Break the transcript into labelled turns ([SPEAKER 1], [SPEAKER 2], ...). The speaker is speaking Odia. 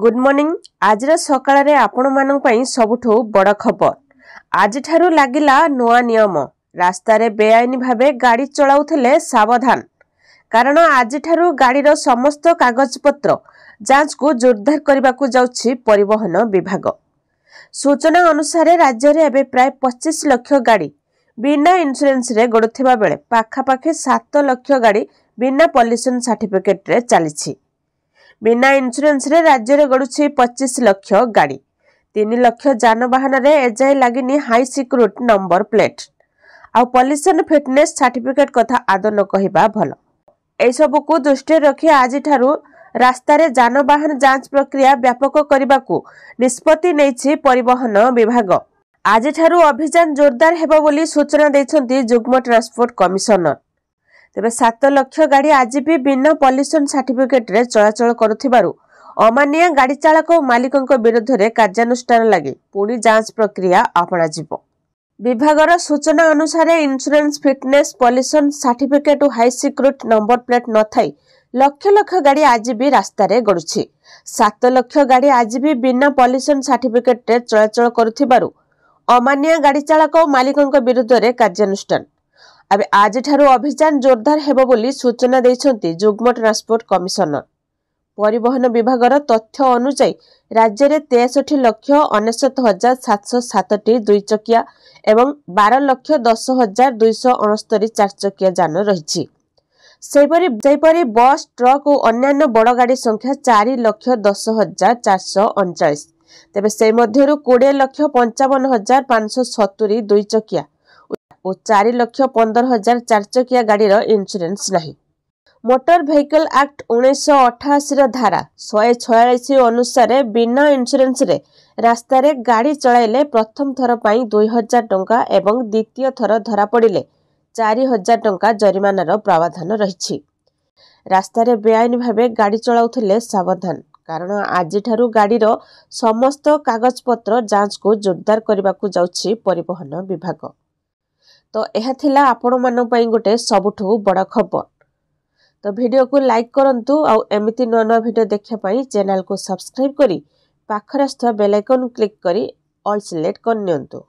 [SPEAKER 1] ଗୁଡ୍ ମର୍ଣ୍ଣିଂ ଆଜିର ସକାଳରେ ଆପଣମାନଙ୍କ ପାଇଁ ସବୁଠୁ ବଡ଼ ଖବର ଆଜିଠାରୁ ଲାଗିଲା ନୂଆ ନିୟମ ରାସ୍ତାରେ ବେଆଇନ ଭାବେ ଗାଡ଼ି ଚଳାଉଥିଲେ ସାବଧାନ କାରଣ ଆଜିଠାରୁ ଗାଡ଼ିର ସମସ୍ତ କାଗଜପତ୍ର ଯାଞ୍ଚକୁ ଜୋରଦାର କରିବାକୁ ଯାଉଛି ପରିବହନ ବିଭାଗ ସୂଚନା ଅନୁସାରେ ରାଜ୍ୟରେ ଏବେ ପ୍ରାୟ ପଚିଶ ଲକ୍ଷ ଗାଡ଼ି ବିନା ଇନ୍ସୁରାନ୍ସରେ ଗଡ଼ୁଥିବା ବେଳେ ପାଖାପାଖି ସାତ ଲକ୍ଷ ଗାଡ଼ି ବିନା ପଲ୍ୟୁସନ୍ ସାର୍ଟିଫିକେଟ୍ରେ ଚାଲିଛି ବିନା ଇନ୍ସୁରାନ୍ସରେ ରାଜ୍ୟରେ ଗଡ଼ୁଛି ପଚିଶ ଲକ୍ଷ ଗାଡ଼ି ତିନି ଲକ୍ଷ ଯାନବାହନରେ ଏଯାଏ ଲାଗିନି ହାଇ ସିକ୍ୟୁରିଟି ନମ୍ବର ପ୍ଲେଟ୍ ଆଉ ପଲ୍ୟୁସନ୍ ଫିଟନେସ୍ ସାର୍ଟିଫିକେଟ୍ କଥା ଆଦୌ ନ କହିବା ଭଲ ଏସବୁକୁ ଦୃଷ୍ଟିରେ ରଖି ଆଜିଠାରୁ ରାସ୍ତାରେ ଯାନବାହନ ଯାଞ୍ଚ ପ୍ରକ୍ରିୟା ବ୍ୟାପକ କରିବାକୁ ନିଷ୍ପତ୍ତି ନେଇଛି ପରିବହନ ବିଭାଗ ଆଜିଠାରୁ ଅଭିଯାନ ଜୋରଦାର ହେବ ବୋଲି ସୂଚନା ଦେଇଛନ୍ତି ଯୁଗ୍ମ ଟ୍ରାନ୍ସପୋର୍ଟ କମିଶନର ତେବେ ସାତ ଲକ୍ଷ ଗାଡ଼ି ଆଜି ବି ବିନା ପଲ୍ୟୁସନ୍ ସାର୍ଟିଫିକେଟ୍ରେ ଚଳାଚଳ କରୁଥିବାରୁ ଅମାନିଆ ଗାଡ଼ି ଚାଳକ ଓ ମାଲିକଙ୍କ ବିରୁଦ୍ଧରେ କାର୍ଯ୍ୟାନୁଷ୍ଠାନ ଲାଗି ପୁଣି ଯାଞ୍ଚ ପ୍ରକ୍ରିୟା ଆପଣାଯିବ ବିଭାଗର ସୂଚନା ଅନୁସାରେ ଇନ୍ସୁରାନ୍ସ ଫିଟନେସ୍ ପଲ୍ୟୁସନ୍ ସାର୍ଟିଫିକେଟ୍ ଓ ହାଇସିକ୍ରୁଟ୍ ନମ୍ବର ପ୍ଲେଟ୍ ନଥାଇ ଲକ୍ଷ ଲକ୍ଷ ଗାଡ଼ି ଆଜି ବି ରାସ୍ତାରେ ଗଡ଼ୁଛି ସାତ ଲକ୍ଷ ଗାଡ଼ି ଆଜି ବି ବିନା ପଲ୍ୟୁସନ୍ ସାର୍ଟିଫିକେଟ୍ରେ ଚଳାଚଳ କରୁଥିବାରୁ ଅମାନିଆ ଗାଡ଼ି ଚାଳକ ଓ ମାଲିକଙ୍କ ବିରୁଦ୍ଧରେ କାର୍ଯ୍ୟାନୁଷ୍ଠାନ ଏବେ ଆଜିଠାରୁ ଅଭିଯାନ ଜୋରଦାର ହେବ ବୋଲି ସୂଚନା ଦେଇଛନ୍ତି ଯୁଗ୍ମ ଟ୍ରାନ୍ସପୋର୍ଟ କମିଶନର ପରିବହନ ବିଭାଗର ତଥ୍ୟ ଅନୁଯାୟୀ ରାଜ୍ୟରେ ତେଷଠି ଲକ୍ଷ ଅନେଶତ ହଜାର ସାତଶହ ସାତଟି ଦୁଇଚକିଆ ଏବଂ ବାର ଲକ୍ଷ ଦଶ ହଜାର ଦୁଇଶହ ଅଣସ୍ତରୀ ଚାରିଚକିଆ ଯାନ ରହିଛି ସେହିପରି ସେହିପରି ବସ୍ ଟ୍ରକ୍ ଓ ଅନ୍ୟାନ୍ୟ ବଡ଼ ଗାଡ଼ି ସଂଖ୍ୟା ଚାରି ଲକ୍ଷ ଦଶ ହଜାର ଚାରିଶହ ଅଣଚାଳିଶ ତେବେ ସେ ମଧ୍ୟରୁ କୋଡ଼ିଏ ଲକ୍ଷ ପଞ୍ଚାବନ ହଜାର ପାଞ୍ଚଶହ ସତୁରି ଦୁଇଚକିଆ ଓ ଚାରି ଲକ୍ଷ ପନ୍ଦର ହଜାର ଚାରିଚକିଆ ଗାଡ଼ିର ଇନ୍ସୁରାନ୍ସ ନାହିଁ ମୋଟର ଭେହିକଲ ଆକ୍ଟ ଉଣେଇଶହ ଅଠାଅଶୀର ଧାରା ଶହେ ଛୟାଳିଶ ଅନୁସାରେ ବିନା ଇନ୍ସୁରାନ୍ସରେ ରାସ୍ତାରେ ଗାଡ଼ି ଚଳାଇଲେ ପ୍ରଥମ ଥର ପାଇଁ ଦୁଇ ହଜାର ଟଙ୍କା ଏବଂ ଦ୍ୱିତୀୟ ଥର ଧରାପଡ଼ିଲେ ଚାରି ହଜାର ଟଙ୍କା ଜରିମାନାର ପ୍ରାବଧାନ ରହିଛି ରାସ୍ତାରେ ବେଆଇନ ଭାବେ ଗାଡ଼ି ଚଳାଉଥିଲେ ସାବଧାନ କାରଣ ଆଜିଠାରୁ ଗାଡ଼ିର ସମସ୍ତ କାଗଜପତ୍ର ଯାଞ୍ଚକୁ ଜୋରଦାର କରିବାକୁ ଯାଉଛି ପରିବହନ ବିଭାଗ ତ ଏହା ଥିଲା ଆପଣମାନଙ୍କ ପାଇଁ ଗୋଟେ ସବୁଠୁ ବଡ଼ ଖବର ତ ଭିଡ଼ିଓକୁ ଲାଇକ୍ କରନ୍ତୁ ଆଉ ଏମିତି ନୂଆ ନୂଆ ଭିଡ଼ିଓ ଦେଖିବା ପାଇଁ ଚ୍ୟାନେଲ୍କୁ ସବସ୍କ୍ରାଇବ୍ କରି ପାଖରେ ଆସିଥିବା ବେଲାଇକନ୍ କ୍ଲିକ୍ କରି ଅଲ୍ ସିଲେକ୍ଟ କରିନିଅନ୍ତୁ